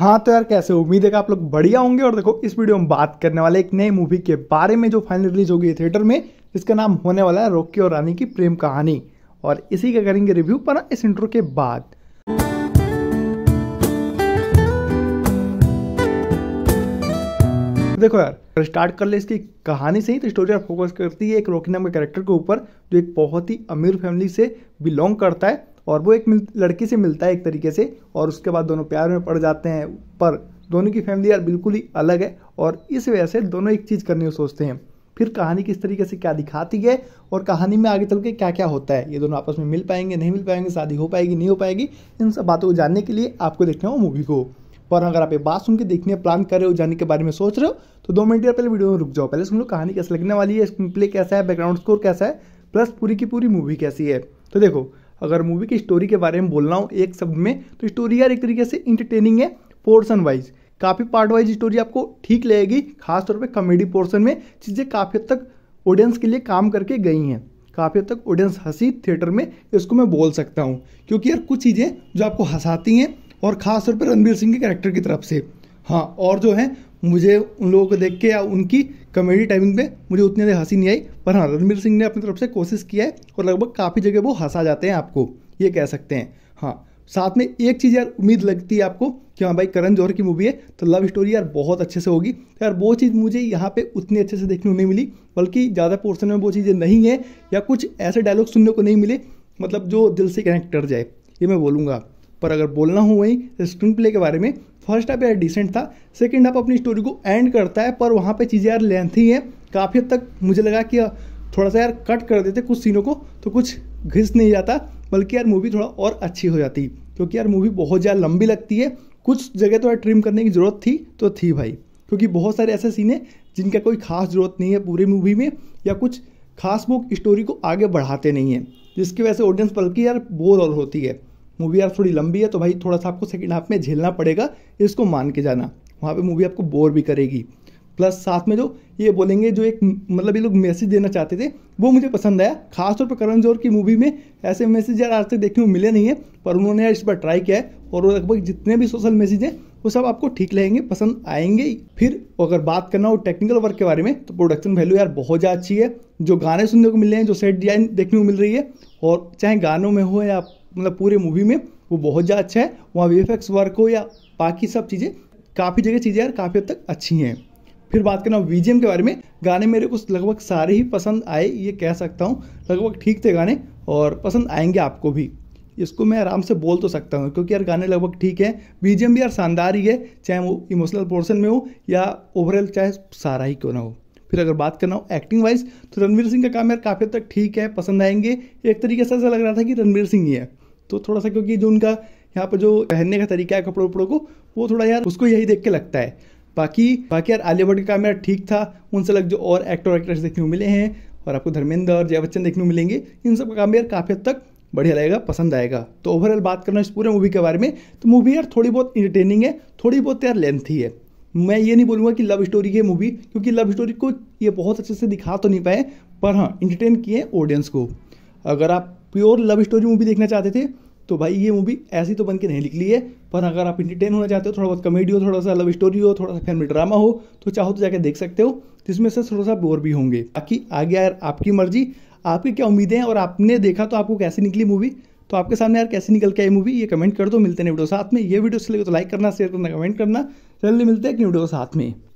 हाँ तो यार कैसे उम्मीद है कि आप लोग बढ़िया होंगे और देखो इस वीडियो में बात करने वाले एक नई मूवी के बारे में जो फाइनल रिलीज होगी थिएटर में जिसका नाम होने वाला है रोकी और रानी की प्रेम कहानी और इसी का करेंगे रिव्यू पर इस इंटरव्यू के बाद देखो यार स्टार्ट कर ले इसकी कहानी से ही तो स्टोरी फोकस करती है एक रोकी नाम के कैरेक्टर के ऊपर जो एक बहुत ही अमीर फैमिली से बिलोंग करता है और वो एक मिल लड़की से मिलता है एक तरीके से और उसके बाद दोनों प्यार में पड़ जाते हैं पर दोनों की फैमिली यार बिल्कुल ही अलग है और इस वजह से दोनों एक चीज़ करने को सोचते हैं फिर कहानी किस तरीके से क्या दिखाती है और कहानी में आगे चल के क्या क्या होता है ये दोनों आपस में मिल पाएंगे नहीं मिल पाएंगे शादी हो पाएगी नहीं हो पाएगी इन सब बातों को जानने के लिए आपको देखना हो मूवी को पर अगर आप ये बात सुन के देखने प्लान कर रहे हो जाने के बारे में सोच रहे हो तो दो मिनट या पहले वीडियो में रुक जाओ पहले सुन लो कहानी कैसे लगने वाली है स्क्रीन प्ले कैसा है बैकग्राउंड स्कोर कैसा है प्लस पूरी की पूरी मूवी कैसी है तो देखो अगर मूवी की स्टोरी के बारे में बोल रहा हूँ एक शब्द में तो स्टोरी यार एक तरीके से इंटरटेनिंग है पोर्सन वाइज काफ़ी पार्ट वाइज स्टोरी आपको ठीक लगेगी खासतौर पर कॉमेडी पोर्सन में चीज़ें काफ़ी हद तक ऑडियंस के लिए काम करके गई हैं काफ़ी हद तक ऑडियंस हंसी थिएटर में इसको मैं बोल सकता हूँ क्योंकि यार कुछ चीज़ें जो आपको हंसाती हैं और ख़ासतौर पर रणबीर सिंह के कैरेक्टर की तरफ से हाँ और जो है मुझे उन लोगों को देख के या उनकी कॉमेडी टाइमिंग में मुझे उतनी ज़्यादा हंसी नहीं आई पर हाँ रणवीर सिंह ने अपनी तरफ से कोशिश किया है और लगभग काफ़ी जगह वो हंसा जाते हैं आपको ये कह सकते हैं हाँ साथ में एक चीज़ यार उम्मीद लगती है आपको कि हाँ भाई करण जौहर की मूवी है तो लव स्टोरी यार बहुत अच्छे से होगी यार वो चीज़ मुझे यहाँ पे उतनी अच्छे से देखने को नहीं मिली बल्कि ज़्यादा पोर्शन में वो चीज़ें नहीं है या कुछ ऐसे डायलॉग सुनने को नहीं मिले मतलब जो दिल से कनेक्ट कर जाए ये मैं बोलूँगा पर अगर बोलना हो वहीं स्क्रीन तो प्ले के बारे में फर्स्ट हाफ यार डिसेंट था सेकेंड हाफ अपनी स्टोरी को एंड करता है पर वहाँ पर चीज़ें यार लेंथी हैं काफ़ी हद तक मुझे लगा कि थोड़ा सा यार कट कर देते कुछ सीनों को तो कुछ घिस नहीं जाता बल्कि यार मूवी थोड़ा और अच्छी हो जाती क्योंकि यार मूवी बहुत ज़्यादा लंबी लगती है कुछ जगह तो यार ट्रिम करने की ज़रूरत थी तो थी भाई क्योंकि बहुत सारे ऐसे सीन हैं जिनका कोई खास ज़रूरत नहीं है पूरी मूवी में या कुछ खास वो स्टोरी को आगे बढ़ाते नहीं हैं जिसकी वजह से ऑडियंस बल्कि यार बोर और होती है मूवी यार थोड़ी लंबी है तो भाई थोड़ा सा आपको सेकेंड हाफ में झेलना पड़ेगा इसको मान के जाना वहाँ पर मूवी आपको बोर भी करेगी प्लस साथ में जो ये बोलेंगे जो एक मतलब ये लोग मैसेज देना चाहते थे वो मुझे पसंद आया खासतौर पर करण जौहर की मूवी में ऐसे मैसेज यार आज तक देखने को मिले नहीं है पर उन्होंने यार इस बार ट्राई किया है और लगभग जितने भी सोशल मैसेज हैं वो सब आपको ठीक लगेंगे पसंद आएंगे फिर अगर बात करना हो टेक्निकल वर्क के बारे में तो प्रोडक्शन वैल्यू यार बहुत ज़्यादा अच्छी है जो गाने सुनने को मिल रहे हैं जो सेट डिजाइन देखने को मिल रही है और चाहे गानों में हो या मतलब पूरे मूवी में वो बहुत ज़्यादा अच्छा है वहाँ वी एफ वर्क हो या बाकी सब चीज़ें काफ़ी जगह चीज़ें यार काफ़ी हद तक अच्छी हैं फिर बात करना वी के बारे में गाने मेरे को लगभग सारे ही पसंद आए ये कह सकता हूँ लगभग ठीक थे गाने और पसंद आएंगे आपको भी इसको मैं आराम से बोल तो सकता हूँ क्योंकि यार गाने लगभग ठीक वी बीजीएम भी यार शानदार ही है चाहे वो इमोशनल पोर्शन में हो या ओवरऑल चाहे सारा ही क्यों ना हो फिर अगर बात करना हो एक्टिंग वाइज तो रणवीर सिंह का काम यार काफ़ी हद तक ठीक है पसंद आएंगे एक तरीके से ऐसा लग रहा था कि रणवीर सिंह ही है तो थोड़ा सा क्योंकि जो उनका यहाँ पर जो पहनने का तरीका है कपड़ों वपड़ों को वो थोड़ा यार उसको यही देख के लगता है बाकी बाकी यार आलिया भट्ट का काम यार ठीक था उनसे लग जो और एक्टर एक्ट्रेस देखने को मिले हैं और आपको धर्मेंद्र और जया बच्चन देखने को मिलेंगे इन सब का काम यार काफ़ी हद तक बढ़िया लगेगा पसंद आएगा तो ओवरऑल बात करना इस पूरे मूवी के बारे में तो मूवी यार थोड़ी बहुत इंटरटेनिंग है थोड़ी बहुत यार लेंथी है मैं ये नहीं बोलूँगा कि लव स्टोरी की मूवी क्योंकि लव स्टोरी को ये बहुत अच्छे से दिखा तो नहीं पाए पर हाँ इंटरटेन किए ऑडियंस को अगर आप प्योर लव स्टोरी मूवी देखना चाहते थे तो भाई ये मूवी ऐसी तो बन के नहीं निकली है पर अगर आप इंटरटेन होना चाहते हो थोड़ा बहुत कॉमेडी हो थोड़ा सा लव स्टोरी हो थोड़ा सा फैमिली ड्रामा हो तो चाहो तो जाकर देख सकते हो जिसमें से थोड़ा सा बोर भी होंगे बाकी आगे यार आपकी मर्जी आपकी क्या उम्मीदें हैं और आपने देखा तो आपको कैसी निकली मूवी तो आपके सामने यार कैसी निकल के आई मूवी ये कमेंट कर दो मिलते हैं वीडियो साथ में ये वीडियो अच्छी लगे तो लाइक करना शेयर करना कमेंट करना जल्दी मिलते हैं कि वीडियो साथ में